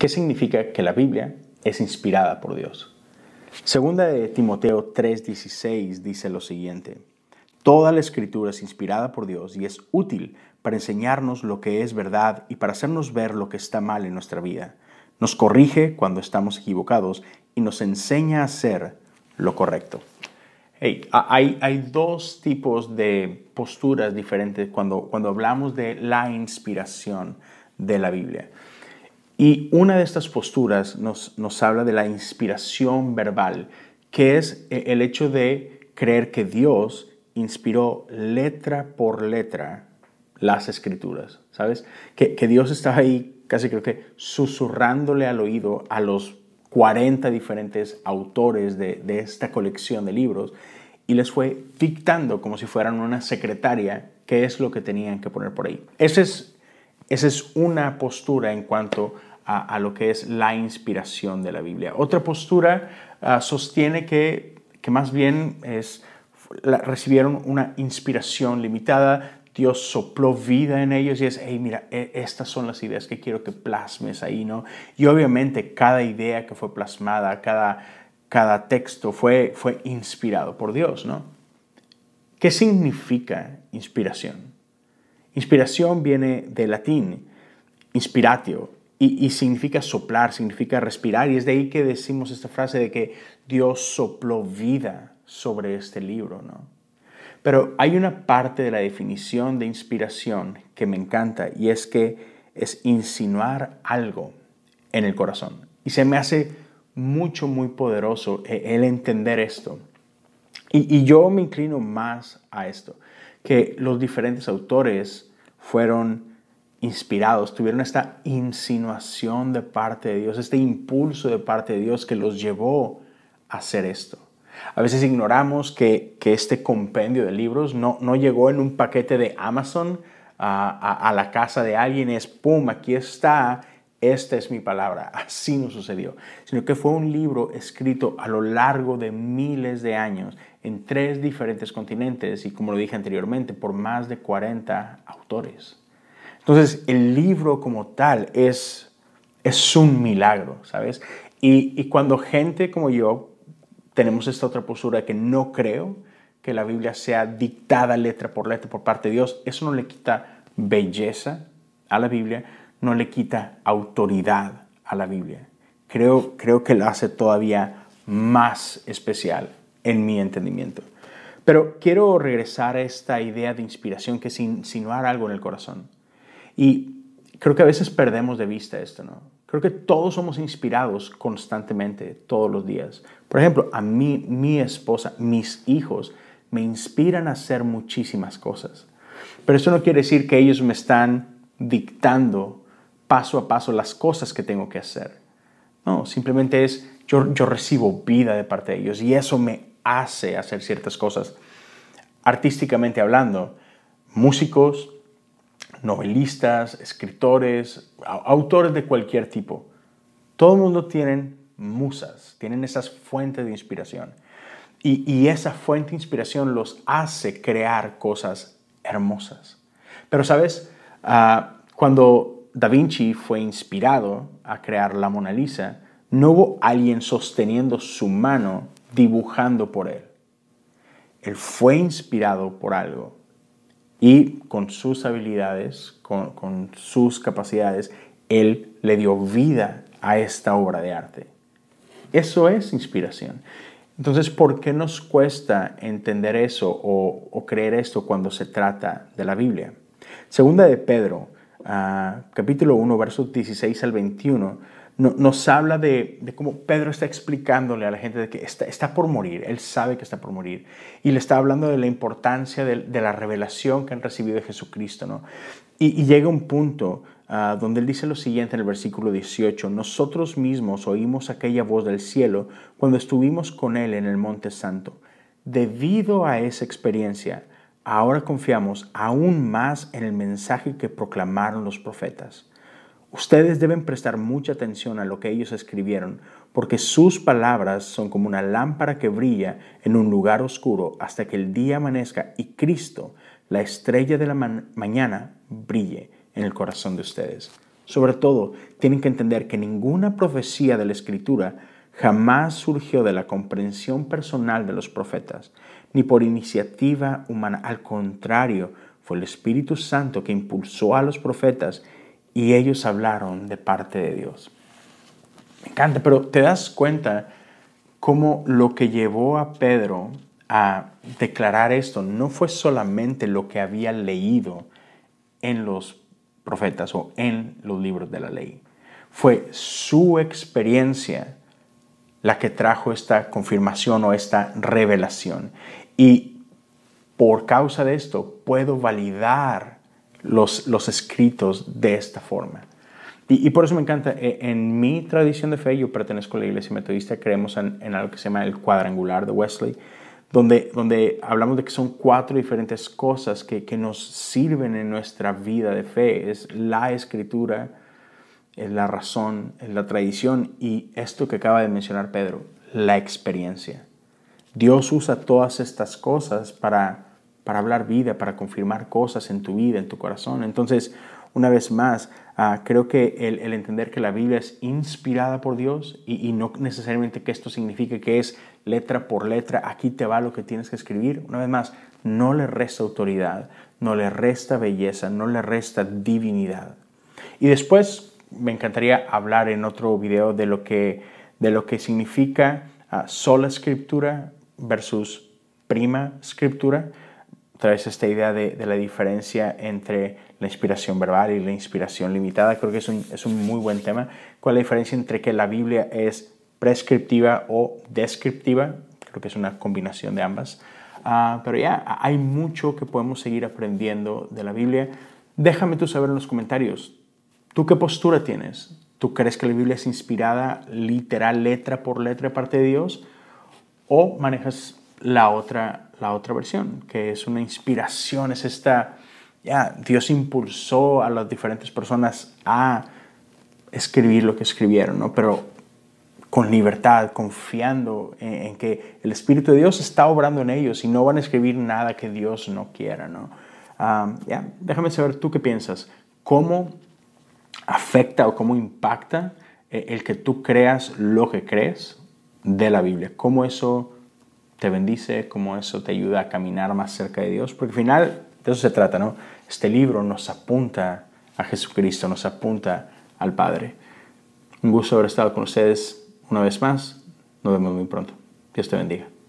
¿Qué significa que la Biblia es inspirada por Dios? Segunda de Timoteo 3:16 dice lo siguiente. Toda la escritura es inspirada por Dios y es útil para enseñarnos lo que es verdad y para hacernos ver lo que está mal en nuestra vida. Nos corrige cuando estamos equivocados y nos enseña a hacer lo correcto. hay, hay, dos tipos de posturas diferentes cuando, cuando hablamos de la inspiración de la Biblia. Y una de estas posturas nos, nos habla de la inspiración verbal, que es eh, el hecho de creer que Dios inspiró letra por letra las escrituras, ¿sabes? Que, Dios estaba ahí casi creo que susurrándole al oído a los 40 diferentes autores de, esta colección de libros y les fue dictando como si fueran una secretaria qué es lo que tenían que poner por ahí. Esa es, esa es una postura en cuanto a, lo que es la inspiración de la Biblia. Otra postura ah, sostiene que, que, más bien es, recibieron una inspiración limitada, Dios sopló vida en ellos y es, hey, mira, e, estas son las ideas que quiero que plasmes ahí, ¿no? Y obviamente cada idea que fue plasmada, cada, texto fue, fue inspirado por Dios, ¿no? ¿Qué significa inspiración? Inspiración viene del latín, inspiratio, y, significa soplar, significa respirar. Y es de ahí que decimos esta frase de que Dios sopló vida sobre este libro, ¿no? Pero hay una parte de la definición de inspiración que me encanta y es que es insinuar algo en el corazón. Y se me hace mucho, muy poderoso e, el entender esto. Y, y yo me inclino más a esto, que los diferentes autores fueron inspirados, tuvieron esta insinuación de parte de Dios, este impulso de parte de Dios que los llevó a hacer esto. A veces ignoramos que, este compendio de libros no, no llegó en un paquete de Amazon a, la casa de alguien, es, ¡pum!, aquí está, esta es mi palabra, así no sucedió, sino que fue un libro escrito a lo largo de miles de años en tres diferentes continentes y, como lo dije anteriormente, por más de 40 autores. Entonces, el libro como tal es, un milagro, ¿sabes? Y, cuando gente como yo tenemos esta otra postura que no creo que la Biblia sea dictada letra por letra por parte de Dios, eso no le quita belleza a la Biblia, no le quita autoridad a la Biblia. Creo, creo que la hace todavía más especial en mi entendimiento. Pero quiero regresar a esta idea de inspiración que es insinuar algo en el corazón. Y creo que a veces perdemos de vista esto, ¿no? Creo que todos somos inspirados constantemente, todos los días. Por ejemplo, a mí, mi esposa, mis hijos, me inspiran a hacer muchísimas cosas. Pero eso no quiere decir que ellos me están dictando paso a paso las cosas que tengo que hacer. No, simplemente es yo, yo recibo vida de parte de ellos y eso me hace hacer ciertas cosas. Artísticamente hablando, músicos, novelistas, escritores, autores de cualquier tipo. Todo el mundo tienen musas, tienen esas fuentes de inspiración. Y, esa fuente de inspiración los hace crear cosas hermosas. Pero sabes, ah, cuando Da Vinci fue inspirado a crear la Mona Lisa, no hubo alguien sosteniendo su mano dibujando por él. Él fue inspirado por algo y con sus habilidades, con, sus capacidades, él le dio vida a esta obra de arte. Eso es inspiración. Entonces, ¿por qué nos cuesta entender eso o, creer esto cuando se trata de la Biblia? Segunda de Pedro, ah, capítulo 1, versos 16 al 21 nos habla de, cómo Pedro está explicándole a la gente de que está, por morir, él sabe que está por morir, y le está hablando de la importancia de, la revelación que han recibido de Jesucristo. Y, llega un punto ah, donde él dice lo siguiente en el versículo 18, nosotros mismos oímos aquella voz del cielo cuando estuvimos con él en el Monte Santo. Debido a esa experiencia, ahora confiamos aún más en el mensaje que proclamaron los profetas. Ustedes deben prestar mucha atención a lo que ellos escribieron, porque sus palabras son como una lámpara que brilla en un lugar oscuro hasta que el día amanezca y Cristo, la estrella de la mañana, brille en el corazón de ustedes. Sobre todo, tienen que entender que ninguna profecía de la Escritura jamás surgió de la comprensión personal de los profetas, ni por iniciativa humana. Al contrario, fue el Espíritu Santo que impulsó a los profetas y ellos hablaron de parte de Dios. Me encanta, pero te das cuenta cómo lo que llevó a Pedro a declarar esto no fue solamente lo que había leído en los profetas o en los libros de la ley, fue su experiencia la que trajo esta confirmación o esta revelación. Y por causa de esto puedo validar los, escritos de esta forma. Y, por eso me encanta, e, en mi tradición de fe, yo pertenezco a la iglesia metodista, creemos en, algo que se llama el cuadrangular de Wesley, donde, donde, hablamos de que son cuatro diferentes cosas que, que, nos sirven en nuestra vida de fe. Es la escritura, es la razón, es la tradición y esto que acaba de mencionar Pedro, la experiencia. Dios usa todas estas cosas para para hablar vida, para confirmar cosas en tu vida, en tu corazón. Entonces, una vez más, ah, creo que el, entender que la Biblia es inspirada por Dios y, no necesariamente que esto signifique que es letra por letra, aquí te va lo que tienes que escribir, una vez más, no le resta autoridad, no le resta belleza, no le resta divinidad. Y después me encantaría hablar en otro video de lo que, de lo que significa ah, sola escritura versus prima escritura traes esta idea de, la diferencia entre la inspiración verbal y la inspiración limitada. Creo que es un, muy buen tema. ¿Cuál es la diferencia entre que la Biblia es prescriptiva o descriptiva? Creo que es una combinación de ambas. Ah, pero ya, hay mucho que podemos seguir aprendiendo de la Biblia. Déjame tú saber en los comentarios, ¿tú qué postura tienes? ¿Tú crees que la Biblia es inspirada literal, letra por letra, parte de Dios? ¿O manejas la otra, la otra versión, que es una inspiración, es esta, ya, Dios impulsó a las diferentes personas a escribir lo que escribieron, ¿no? Pero con libertad, confiando en, que el Espíritu de Dios está obrando en ellos y no van a escribir nada que Dios no quiera, ¿no? Ya, déjame saber tú qué piensas. ¿Cómo afecta o cómo impacta eh, el que tú creas lo que crees de la Biblia? ¿Cómo eso te bendice, cómo eso te ayuda a caminar más cerca de Dios, porque al final de eso se trata, ¿no? Este libro nos apunta a Jesucristo, nos apunta al Padre. Un gusto haber estado con ustedes una vez más. Nos vemos muy pronto. Dios te bendiga.